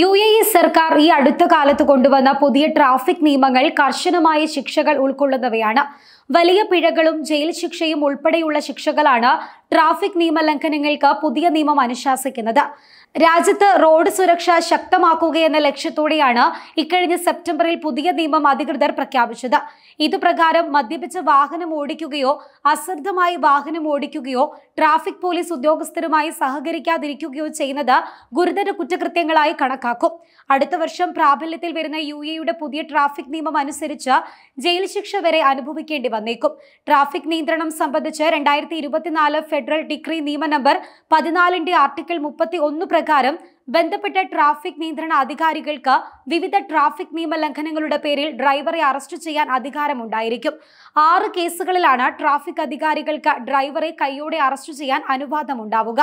U A E സർക്കാർ ഈ അടുത്ത കാലത്ത് കൊണ്ടുവന്ന പുതിയ ട്രാഫിക് നിയമങ്ങൾ കർശനമായ ശിക്ഷകൾ ഉൾക്കൊള്ളുന്നവയാണ് വലിയ പിഴകളും ജയിൽ ശിക്ഷയും ഉൾപ്പെടെയുള്ള ശിക്ഷകളാണ് ട്രാഫിക് നിയമലംഘനങ്ങൾക്ക് പുതിയ നിയമം അനുശാസിക്കുന്നത് രാജ്യത്ത് റോഡ് സുരക്ഷ ശക്തമാക്കുകയെന്ന ലക്ഷ്യത്തോടെയാണ് ഇക്കഴിഞ്ഞ സെപ്റ്റംബറിൽ പുതിയ നിയമം അധികൃതർ പ്രഖ്യാപിച്ചത് ഇതുപ്രകാരം മദ്യപിച്ച് വാഹനം ഓടിക്കുകയോ അശ്രദ്ധമായി വാഹനം ഓടിക്കുകയോ ട്രാഫിക് പോലീസ് ഉദ്യോഗസ്ഥരുമായി സഹകരിക്കാതിരിക്കുകയോ ചെയ്യുന്നത് ഗുരുതര കുറ്റകൃത്യങ്ങളായി കണക്കാക്കും അടുത്ത വർഷം പ്രാബല്യത്തിൽ വരുന്ന യു എയുടെ പുതിയ ട്രാഫിക് നിയമം അനുസരിച്ച് ജയിൽ ശിക്ഷ വരെ അനുഭവിക്കേണ്ടി വന്നേക്കും ട്രാഫിക് നിയന്ത്രണം സംബന്ധിച്ച് രണ്ടായിരത്തി ഇരുപത്തിനാല് ഫെഡറൽ ഡിഗ്രി നിയമ നമ്പർ പതിനാലിന്റെ ആർട്ടിക്കിൾ മുപ്പത്തി ഒന്ന് പ്രകാരം ബന്ധപ്പെട്ട ട്രാഫിക് നിയന്ത്രണ അധികാരികൾക്ക് വിവിധ ട്രാഫിക് നിയമലംഘനങ്ങളുടെ പേരിൽ ഡ്രൈവറെ അറസ്റ്റ് ചെയ്യാൻ അധികാരമുണ്ടായിരിക്കും ആറ് കേസുകളിലാണ് ട്രാഫിക് അധികാരികൾക്ക് ഡ്രൈവറെ കൈയോടെ അറസ്റ്റ് ചെയ്യാൻ അനുവാദമുണ്ടാവുക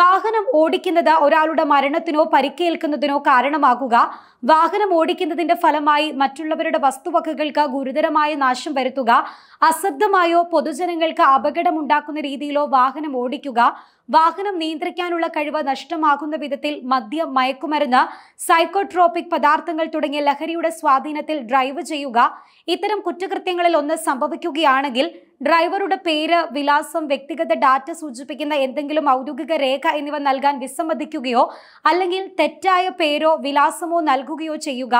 വാഹനം ഓടിക്കുന്നത് ഒരാളുടെ മരണത്തിനോ പരിക്കേൽക്കുന്നതിനോ കാരണമാകുക വാഹനം ഓടിക്കുന്നതിന്റെ ഫലമായി മറ്റുള്ളവരുടെ വസ്തുവകകൾക്ക് ഗുരുതരമായ നാശം വരുത്തുക അശ്രദ്ധമായോ പൊതുജനങ്ങൾക്ക് അപകടമുണ്ടാക്കുന്ന രീതിയിലോ വാഹനം ഓടിക്കുക വാഹനം നിയന്ത്രിക്കാനുള്ള കഴിവ് നഷ്ടമാകുന്ന വിധത്തിൽ മദ്യം മയക്കുമരുന്ന് സൈക്കോട്രോപിക് പദാർത്ഥങ്ങൾ തുടങ്ങിയ ലഹരിയുടെ സ്വാധീനത്തിൽ ഡ്രൈവ് ചെയ്യുക ഇത്തരം കുറ്റകൃത്യങ്ങളിൽ ഒന്ന് സംഭവിക്കുകയാണെങ്കിൽ ഡ്രൈവറുടെ പേര് വിലാസം വ്യക്തിഗത ഡാറ്റ സൂചിപ്പിക്കുന്ന എന്തെങ്കിലും ഔദ്യോഗിക രേഖ എന്നിവ നൽകാൻ വിസമ്മതിക്കുകയോ അല്ലെങ്കിൽ തെറ്റായ പേരോ വിലാസമോ നൽകുകയോ ചെയ്യുക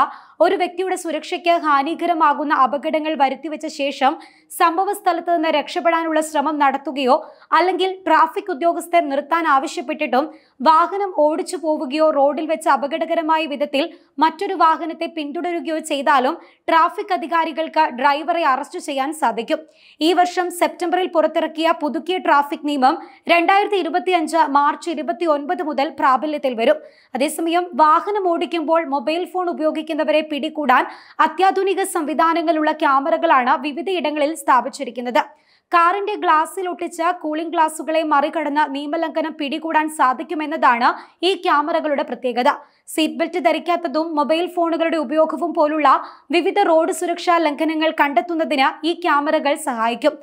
ഒരു വ്യക്തിയുടെ സുരക്ഷയ്ക്ക് ഹാനികരമാകുന്ന അപകടങ്ങൾ വരുത്തിവെച്ച ശേഷം സംഭവ സ്ഥലത്ത് നിന്ന് രക്ഷപ്പെടാനുള്ള ശ്രമം നടത്തുകയോ അല്ലെങ്കിൽ ട്രാഫിക് ഉദ്യോഗസ്ഥർ നിർത്താൻ ആവശ്യപ്പെട്ടിട്ടും വാഹനം ഓടിച്ചു പോവുകയോ റോഡിൽ വെച്ച് അപകടകരമായ വിധത്തിൽ മറ്റൊരു വാഹനത്തെ പിന്തുടരുകയോ ചെയ്താലും ട്രാഫിക് അധികാരികൾക്ക് ഡ്രൈവറെ അറസ്റ്റ് ചെയ്യാൻ സാധിക്കും ഈ വർഷം വർഷം സെപ്റ്റംബറിൽ പുറത്തിറക്കിയ പുതുക്കിയ ട്രാഫിക് നിയമം രണ്ടായിരത്തി ഇരുപത്തിയഞ്ച് മാർച്ച് ഇരുപത്തി ഒൻപത് മുതൽ പ്രാബല്യത്തിൽ വരും അതേസമയം വാഹനം ഓടിക്കുമ്പോൾ മൊബൈൽ ഫോൺ ഉപയോഗിക്കുന്നവരെ പിടികൂടാൻ അത്യാധുനിക സംവിധാനങ്ങളുള്ള ക്യാമറകളാണ് വിവിധയിടങ്ങളിൽ സ്ഥാപിച്ചിരിക്കുന്നത് കാറിന്റെ ഗ്ലാസ്സിൽ ഒട്ടിച്ച കൂളിംഗ് ഗ്ലാസുകളെ മറികടന്ന് നിയമലംഘനം പിടികൂടാൻ സാധിക്കുമെന്നതാണ് ഈ ക്യാമറകളുടെ പ്രത്യേകത സീറ്റ് ബെൽറ്റ് ധരിക്കാത്തതും മൊബൈൽ ഫോണുകളുടെ ഉപയോഗവും പോലുള്ള വിവിധ റോഡ് സുരക്ഷാ ലംഘനങ്ങൾ കണ്ടെത്തുന്നതിന് ഈ ക്യാമറകൾ സഹായിക്കും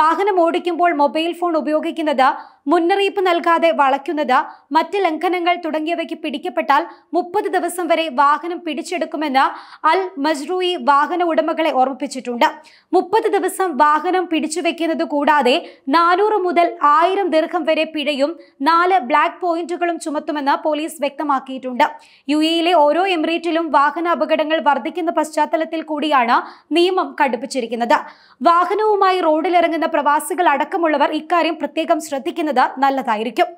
വാഹനം ഓടിക്കുമ്പോൾ മൊബൈൽ ഫോൺ ഉപയോഗിക്കുന്നത് മുന്നറിയിപ്പ് നൽകാതെ വളയ്ക്കുന്നത് മറ്റ് ലംഘനങ്ങൾ തുടങ്ങിയവയ്ക്ക് പിടിക്കപ്പെട്ടാൽ മുപ്പത് ദിവസം വരെ വാഹനം പിടിച്ചെടുക്കുമെന്ന് അൽ മജ്റൂയി വാഹന ഉടമകളെ ഓർമ്മിപ്പിച്ചിട്ടുണ്ട് മുപ്പത് ദിവസം വാഹനം പിടിച്ചുവെക്കുന്നത് കൂടാതെ നാനൂറ് മുതൽ ആയിരം ദീർഘം വരെ പിഴയും നാല് ബ്ലാക്ക് പോയിന്റുകളും ചുമത്തുമെന്ന് പോലീസ് വ്യക്തമാക്കിയിട്ടുണ്ട് യു എയിലെ ഓരോ എമിറേറ്റിലും വാഹന അപകടങ്ങൾ വർദ്ധിക്കുന്ന പശ്ചാത്തലത്തിൽ കൂടിയാണ് നിയമം കടുപ്പിച്ചിരിക്കുന്നത് വാഹനവുമായി റോഡിലിറങ്ങുന്ന പ്രവാസികൾ അടക്കമുള്ളവർ ഇക്കാര്യം പ്രത്യേകം ശ്രദ്ധിക്കുന്നത് സാധ്യത നല്ലതായിരിക്കും